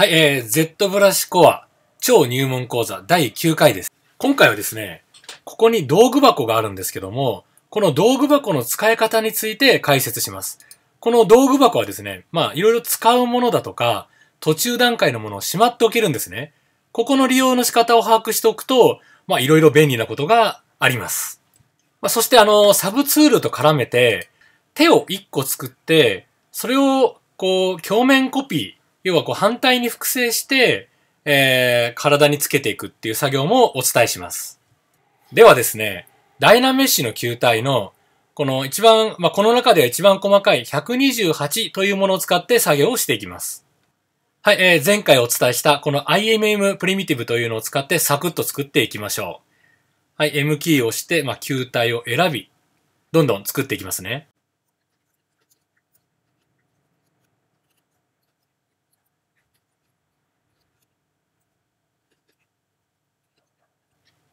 はい、えー、Z ブラシコア超入門講座第9回です。今回はですね、ここに道具箱があるんですけども、この道具箱の使い方について解説します。この道具箱はですね、まあいろいろ使うものだとか、途中段階のものをしまっておけるんですね。ここの利用の仕方を把握しておくと、まあいろいろ便利なことがあります。まあ、そしてあの、サブツールと絡めて、手を1個作って、それをこう、鏡面コピー、要はこう反対に複製して、えー、体につけていくっていう作業もお伝えします。ではですね、ダイナメッシュの球体の、この一番、まあ、この中では一番細かい128というものを使って作業をしていきます。はい、えー、前回お伝えしたこの IMM プリミティブというのを使ってサクッと作っていきましょう。はい、M キーを押して、まあ、球体を選び、どんどん作っていきますね。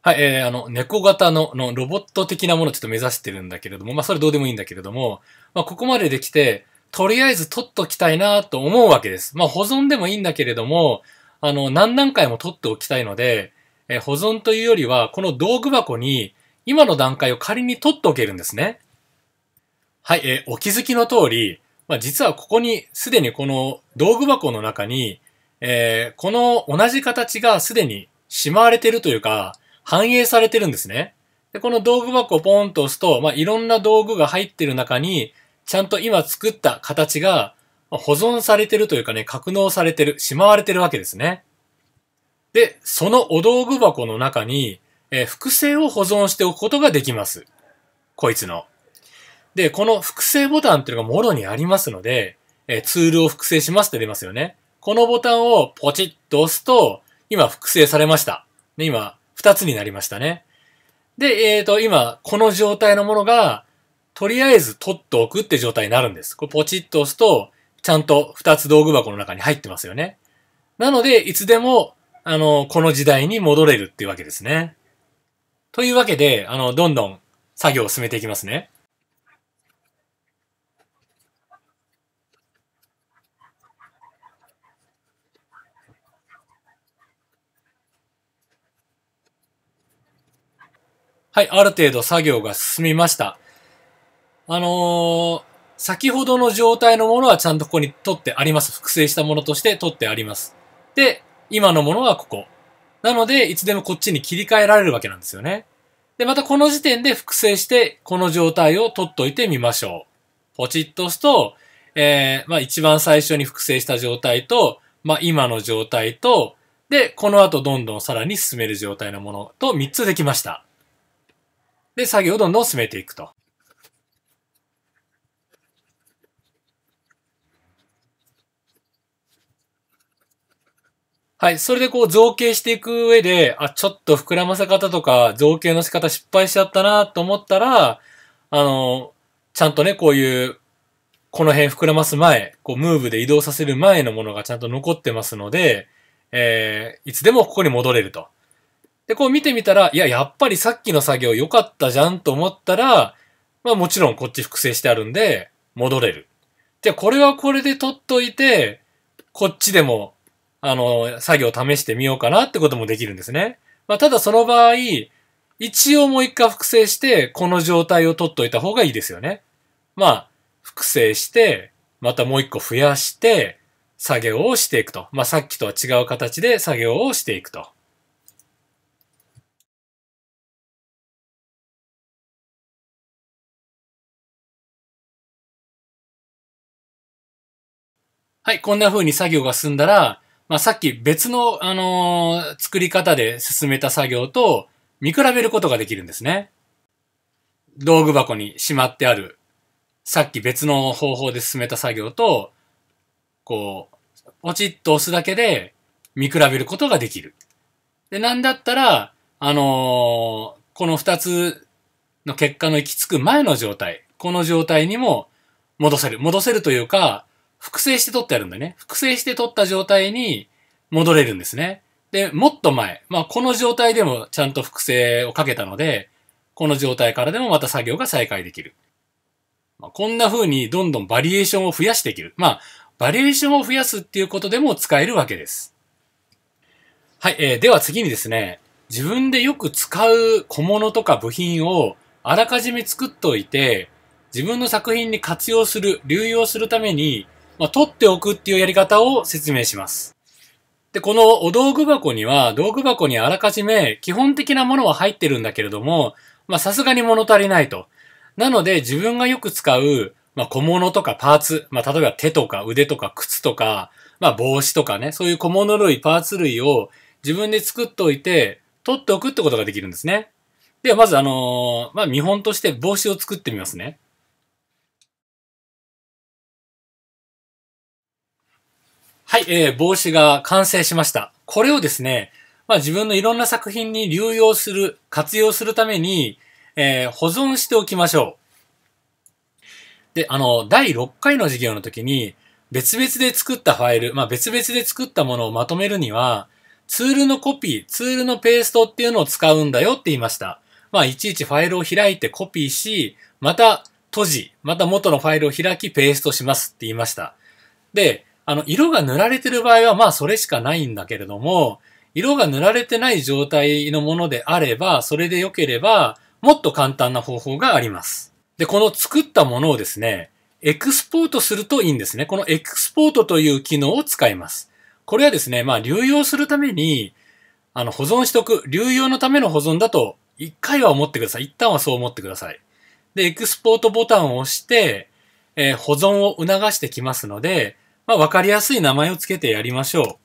はい、えー、あの、猫型ののロボット的なものをちょっと目指してるんだけれども、まあそれどうでもいいんだけれども、まあここまでできて、とりあえず取っときたいなと思うわけです。まあ保存でもいいんだけれども、あの、何段階も取っておきたいので、えー、保存というよりは、この道具箱に今の段階を仮に取っておけるんですね。はい、えー、お気づきの通り、まあ実はここにすでにこの道具箱の中に、えー、この同じ形がすでにしまわれてるというか、反映されてるんですね。で、この道具箱をポーンと押すと、まあ、いろんな道具が入ってる中に、ちゃんと今作った形が保存されてるというかね、格納されてる、しまわれてるわけですね。で、そのお道具箱の中に、えー、複製を保存しておくことができます。こいつの。で、この複製ボタンっていうのがもろにありますので、えー、ツールを複製しますって出ますよね。このボタンをポチッと押すと、今複製されました。で、今、二つになりましたね。で、えっ、ー、と、今、この状態のものが、とりあえず取っておくって状態になるんです。これポチッと押すと、ちゃんと二つ道具箱の中に入ってますよね。なので、いつでも、あの、この時代に戻れるっていうわけですね。というわけで、あの、どんどん作業を進めていきますね。はい、ある程度作業が進みました。あのー、先ほどの状態のものはちゃんとここに取ってあります。複製したものとして取ってあります。で、今のものはここ。なので、いつでもこっちに切り替えられるわけなんですよね。で、またこの時点で複製して、この状態を取っといてみましょう。ポチッと押すと、えー、まあ一番最初に複製した状態と、まあ今の状態と、で、この後どんどんさらに進める状態のものと3つできました。で、作業をどんどん進めていくと。はい。それでこう造形していく上で、あ、ちょっと膨らませ方とか造形の仕方失敗しちゃったなと思ったら、あの、ちゃんとね、こういう、この辺膨らます前、こうムーブで移動させる前のものがちゃんと残ってますので、えー、いつでもここに戻れると。で、こう見てみたら、いや、やっぱりさっきの作業良かったじゃんと思ったら、まあもちろんこっち複製してあるんで、戻れる。じゃあこれはこれで取っといて、こっちでも、あの、作業試してみようかなってこともできるんですね。まあただその場合、一応もう一回複製して、この状態を取っといた方がいいですよね。まあ、複製して、またもう一個増やして、作業をしていくと。まあ、さっきとは違う形で作業をしていくと。はい、こんな風に作業が進んだら、まあ、さっき別の、あのー、作り方で進めた作業と見比べることができるんですね。道具箱にしまってある、さっき別の方法で進めた作業と、こう、ポチッと押すだけで見比べることができる。で、なんだったら、あのー、この二つの結果の行き着く前の状態、この状態にも戻せる。戻せるというか、複製して取ってあるんだね。複製して取った状態に戻れるんですね。で、もっと前、まあこの状態でもちゃんと複製をかけたので、この状態からでもまた作業が再開できる。まあ、こんな風にどんどんバリエーションを増やしていける。まあ、バリエーションを増やすっていうことでも使えるわけです。はい、えー、では次にですね、自分でよく使う小物とか部品をあらかじめ作っておいて、自分の作品に活用する、流用するためにまあ、取っておくっていうやり方を説明します。で、このお道具箱には、道具箱にあらかじめ基本的なものは入ってるんだけれども、まさすがに物足りないと。なので自分がよく使う、まあ小物とかパーツ、まあ例えば手とか腕とか靴とか、まあ帽子とかね、そういう小物類、パーツ類を自分で作っておいて、取っておくってことができるんですね。ではまずあのー、まあ見本として帽子を作ってみますね。はい、えー、帽子が完成しました。これをですね、まあ自分のいろんな作品に流用する、活用するために、えー、保存しておきましょう。で、あの、第6回の授業の時に、別々で作ったファイル、まあ別々で作ったものをまとめるには、ツールのコピー、ツールのペーストっていうのを使うんだよって言いました。まあ、いちいちファイルを開いてコピーし、また閉じ、また元のファイルを開きペーストしますって言いました。で、あの、色が塗られてる場合は、まあそれしかないんだけれども、色が塗られてない状態のものであれば、それで良ければ、もっと簡単な方法があります。で、この作ったものをですね、エクスポートするといいんですね。このエクスポートという機能を使います。これはですね、まあ流用するために、あの、保存しとく。流用のための保存だと、一回は思ってください。一旦はそう思ってください。で、エクスポートボタンを押して、えー、保存を促してきますので、まあ、わかりやすい名前をつけてやりましょ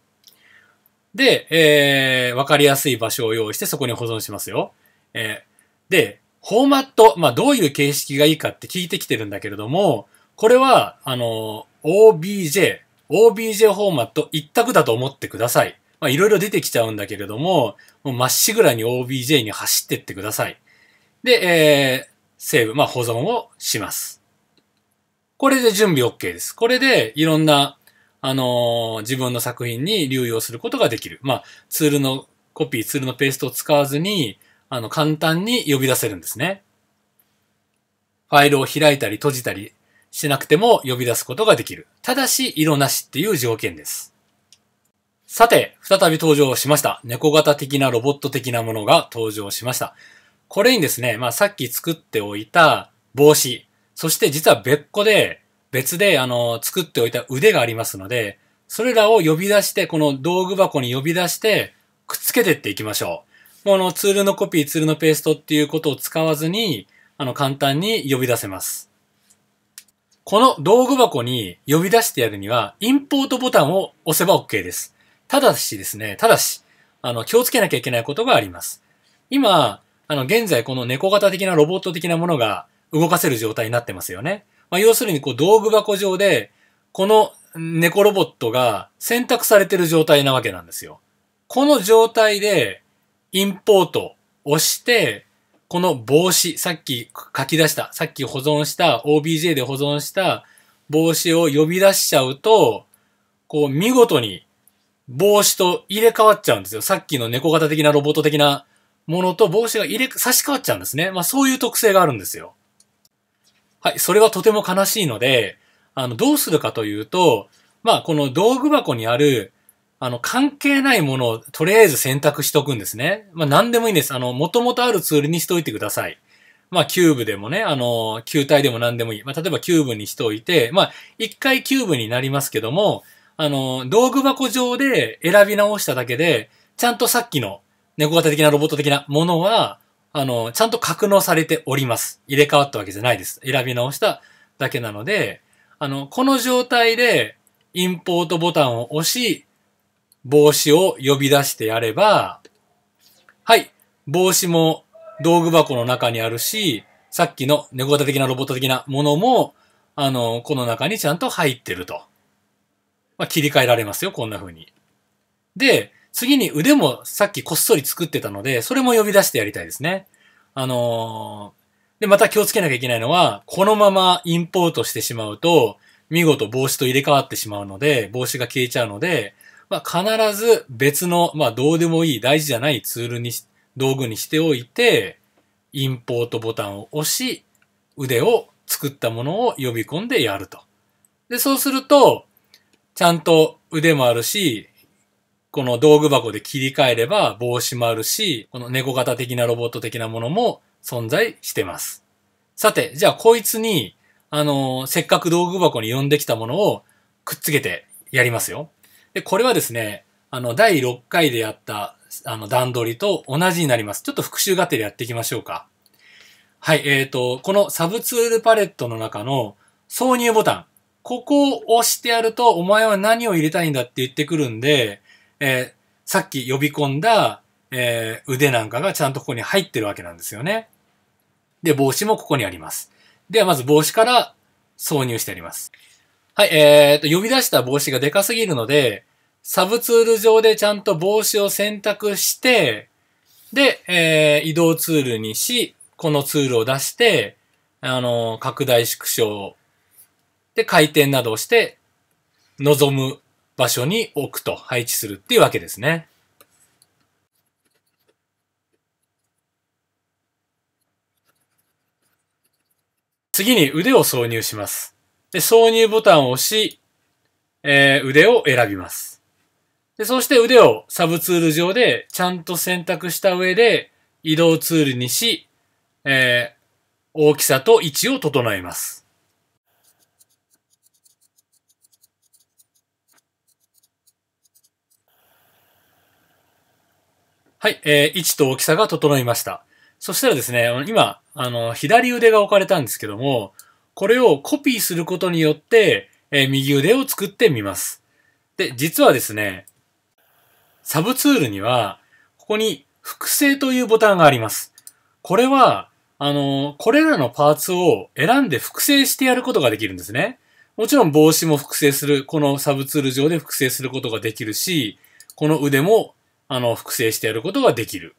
う。で、えー、わかりやすい場所を用意してそこに保存しますよ。えー、で、フォーマット、まあ、どういう形式がいいかって聞いてきてるんだけれども、これは、あの、OBJ、OBJ フォーマット一択だと思ってください。まあ、いろいろ出てきちゃうんだけれども、もうまっしぐらに OBJ に走ってってください。で、えー、セーブ、まあ、保存をします。これで準備 OK です。これでいろんな、あのー、自分の作品に流用することができる。まあ、ツールのコピー、ツールのペーストを使わずに、あの、簡単に呼び出せるんですね。ファイルを開いたり閉じたりしなくても呼び出すことができる。ただし、色なしっていう条件です。さて、再び登場しました。猫型的なロボット的なものが登場しました。これにですね、まあさっき作っておいた帽子、そして実は別個で、別で、あの、作っておいた腕がありますので、それらを呼び出して、この道具箱に呼び出して、くっつけてっていきましょう。もうあの、ツールのコピー、ツールのペーストっていうことを使わずに、あの、簡単に呼び出せます。この道具箱に呼び出してやるには、インポートボタンを押せば OK です。ただしですね、ただし、あの、気をつけなきゃいけないことがあります。今、あの、現在この猫型的なロボット的なものが、動かせる状態になってますよね。まあ、要するにこう道具箱上で、この猫ロボットが選択されてる状態なわけなんですよ。この状態で、インポートをして、この帽子、さっき書き出した、さっき保存した、OBJ で保存した帽子を呼び出しちゃうと、こう見事に帽子と入れ替わっちゃうんですよ。さっきの猫型的なロボット的なものと帽子が入れ、差し替わっちゃうんですね。まあそういう特性があるんですよ。はい、それはとても悲しいので、あの、どうするかというと、まあ、この道具箱にある、あの、関係ないものをとりあえず選択しておくんですね。まあ、何でもいいんです。あの、元々あるツールにしておいてください。まあ、キューブでもね、あの、球体でも何でもいい。まあ、例えばキューブにしておいて、まあ、一回キューブになりますけども、あの、道具箱上で選び直しただけで、ちゃんとさっきの猫型的なロボット的なものは、あの、ちゃんと格納されております。入れ替わったわけじゃないです。選び直しただけなので、あの、この状態で、インポートボタンを押し、帽子を呼び出してやれば、はい、帽子も道具箱の中にあるし、さっきの猫型的なロボット的なものも、あの、この中にちゃんと入ってると。まあ、切り替えられますよ、こんな風に。で、次に腕もさっきこっそり作ってたので、それも呼び出してやりたいですね。あのー、で、また気をつけなきゃいけないのは、このままインポートしてしまうと、見事帽子と入れ替わってしまうので、帽子が消えちゃうので、まあ、必ず別の、まあ、どうでもいい、大事じゃないツールに、道具にしておいて、インポートボタンを押し、腕を作ったものを呼び込んでやると。で、そうすると、ちゃんと腕もあるし、この道具箱で切り替えれば帽子もあるし、この猫型的なロボット的なものも存在してます。さて、じゃあこいつに、あの、せっかく道具箱に呼んできたものをくっつけてやりますよ。で、これはですね、あの、第6回でやった、あの、段取りと同じになります。ちょっと復習がてらやっていきましょうか。はい、えーと、このサブツールパレットの中の挿入ボタン。ここを押してやると、お前は何を入れたいんだって言ってくるんで、えー、さっき呼び込んだ、えー、腕なんかがちゃんとここに入ってるわけなんですよね。で、帽子もここにあります。では、まず帽子から挿入してあります。はい、えー、と、呼び出した帽子がでかすぎるので、サブツール上でちゃんと帽子を選択して、で、えー、移動ツールにし、このツールを出して、あの、拡大縮小、で、回転などをして、望む場所に置くと、配置するっていうわけですね。次に腕を挿入します。で、挿入ボタンを押し、えー、腕を選びます。で、そして腕をサブツール上でちゃんと選択した上で移動ツールにし、えー、大きさと位置を整えます。はい、えー、位置と大きさが整いました。そしたらですね、今、あの、左腕が置かれたんですけども、これをコピーすることによって、えー、右腕を作ってみます。で、実はですね、サブツールには、ここに複製というボタンがあります。これは、あの、これらのパーツを選んで複製してやることができるんですね。もちろん帽子も複製する、このサブツール上で複製することができるし、この腕もあの、複製してやることができる。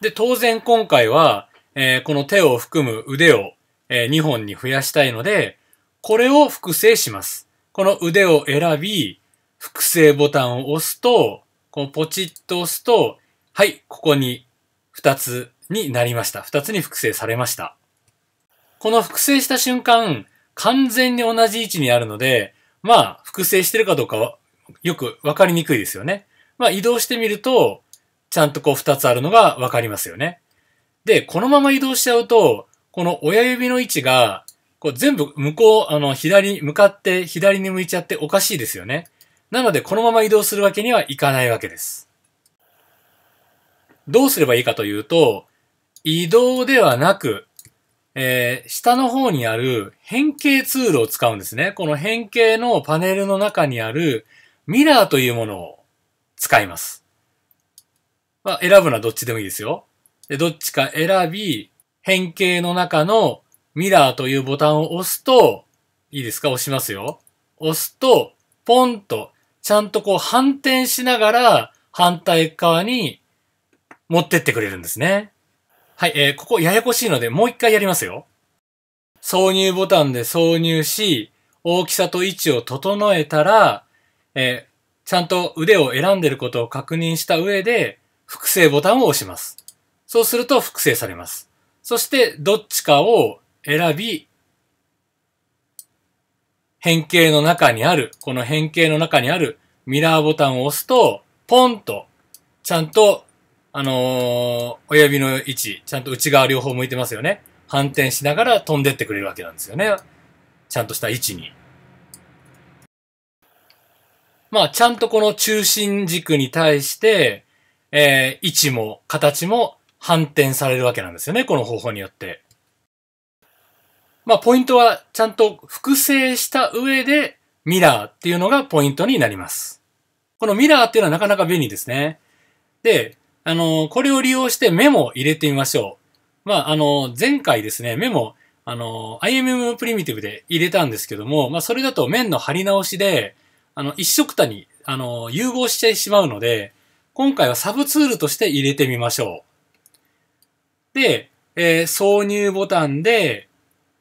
で、当然今回は、えー、この手を含む腕を、えー、2本に増やしたいので、これを複製します。この腕を選び、複製ボタンを押すと、このポチッと押すと、はい、ここに2つになりました。2つに複製されました。この複製した瞬間、完全に同じ位置にあるので、まあ、複製してるかどうかはよくわかりにくいですよね。まあ移動してみると、ちゃんとこう2つあるのがわかりますよね。で、このまま移動しちゃうと、この親指の位置が、こう全部向こう、あの、左、向かって左に向いちゃっておかしいですよね。なので、このまま移動するわけにはいかないわけです。どうすればいいかというと、移動ではなく、えー、下の方にある変形ツールを使うんですね。この変形のパネルの中にあるミラーというものを使います。まあ、選ぶのはどっちでもいいですよ。で、どっちか選び、変形の中のミラーというボタンを押すと、いいですか押しますよ。押すと、ポンと、ちゃんとこう反転しながら、反対側に持ってってくれるんですね。はい、えー、ここややこしいので、もう一回やりますよ。挿入ボタンで挿入し、大きさと位置を整えたら、えー、ちゃんと腕を選んでることを確認した上で、複製ボタンを押します。そうすると複製されます。そして、どっちかを選び、変形の中にある、この変形の中にあるミラーボタンを押すと、ポンと、ちゃんと、あのー、親指の位置、ちゃんと内側両方向いてますよね。反転しながら飛んでってくれるわけなんですよね。ちゃんとした位置に。まあ、ちゃんとこの中心軸に対して、えー、位置も形も反転されるわけなんですよね、この方法によって。まあ、ポイントはちゃんと複製した上でミラーっていうのがポイントになります。このミラーっていうのはなかなか便利ですね。で、あの、これを利用してメモ入れてみましょう。まあ、あの、前回ですね、メモ、あの、IMM プリミティブで入れたんですけども、まあ、それだと面の貼り直しで、あの、一色たに、あの、融合してしまうので、今回はサブツールとして入れてみましょう。で、えー、挿入ボタンで、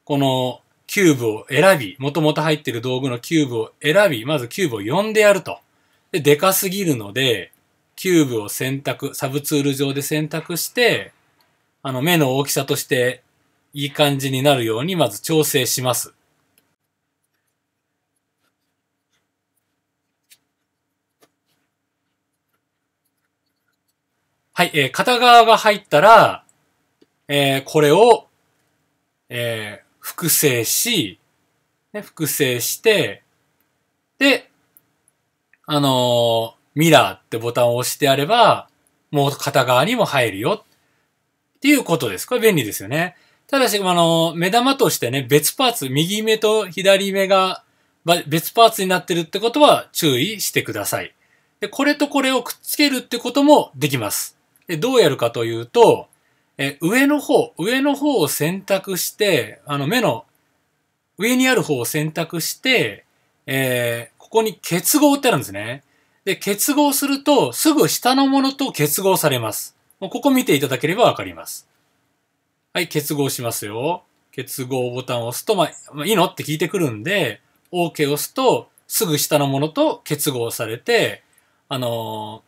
このキューブを選び、もともと入ってる道具のキューブを選び、まずキューブを呼んでやると。で、でかすぎるので、キューブを選択、サブツール上で選択して、あの、目の大きさとしていい感じになるようにまず調整します。はい、えー、片側が入ったら、えー、これを、えー、複製し、ね、複製して、で、あのー、ミラーってボタンを押してやれば、もう片側にも入るよ。っていうことです。これ便利ですよね。ただし、あの、目玉としてね、別パーツ、右目と左目が別パーツになってるってことは注意してください。で、これとこれをくっつけるってこともできます。で、どうやるかというと、え上の方、上の方を選択して、あの目の上にある方を選択して、えー、ここに結合ってあるんですね。で、結合すると、すぐ下のものと結合されます。もうここ見ていただければわかります。はい、結合しますよ。結合ボタンを押すと、まあ、いいのって聞いてくるんで、OK を押すと、すぐ下のものと結合されて、あの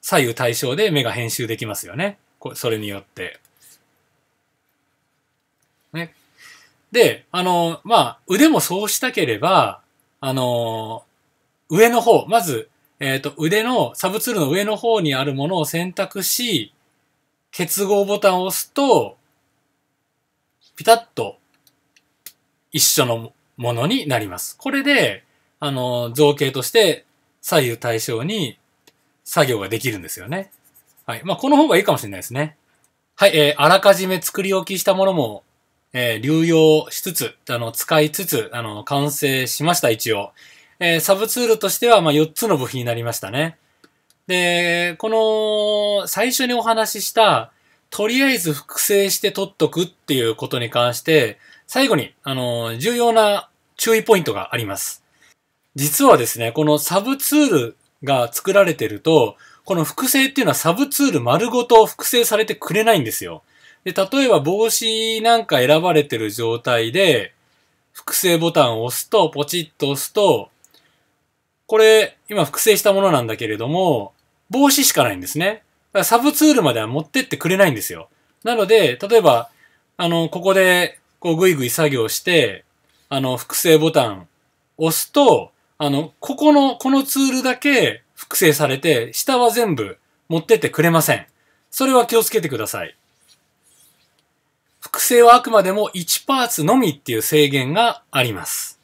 左右対称で目が編集できますよね。それによって。ね。で、あの、まあ、腕もそうしたければ、あの、上の方、まず、えっ、ー、と、腕の、サブツールの上の方にあるものを選択し、結合ボタンを押すと、ピタッと一緒のものになります。これで、あの、造形として左右対称に作業ができるんですよね。はい。まあ、この方がいいかもしれないですね。はい、えー、あらかじめ作り置きしたものも、えー、流用しつつ、あの、使いつつ、あの、完成しました、一応。えー、サブツールとしては、まあ、4つの部品になりましたね。で、この、最初にお話しした、とりあえず複製して取っとくっていうことに関して、最後に、あの、重要な注意ポイントがあります。実はですね、このサブツールが作られてると、この複製っていうのはサブツール丸ごと複製されてくれないんですよ。で、例えば帽子なんか選ばれてる状態で、複製ボタンを押すと、ポチッと押すと、これ、今複製したものなんだけれども、帽子しかないんですね。サブツールまでは持ってってくれないんですよ。なので、例えば、あの、ここで、こう、ぐいぐい作業して、あの、複製ボタン押すと、あの、ここの、このツールだけ複製されて、下は全部持ってってくれません。それは気をつけてください。複製はあくまでも1パーツのみっていう制限があります。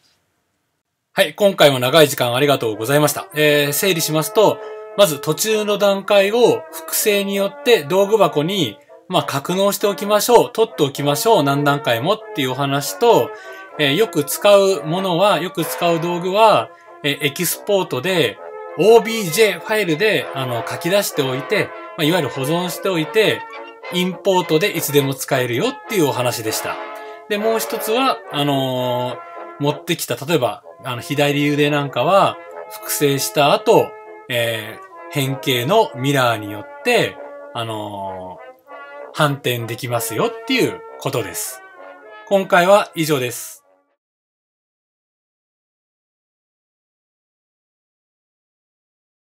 はい、今回も長い時間ありがとうございました。えー、整理しますと、まず途中の段階を複製によって道具箱に、まあ、格納しておきましょう、取っておきましょう、何段階もっていうお話と、えー、よく使うものは、よく使う道具は、えエキスポートで、OBJ ファイルで、あの、書き出しておいて、まあ、いわゆる保存しておいて、インポートでいつでも使えるよっていうお話でした。で、もう一つは、あのー、持ってきた、例えば、あの、左腕なんかは、複製した後、えー、変形のミラーによって、あのー、反転できますよっていうことです。今回は以上です。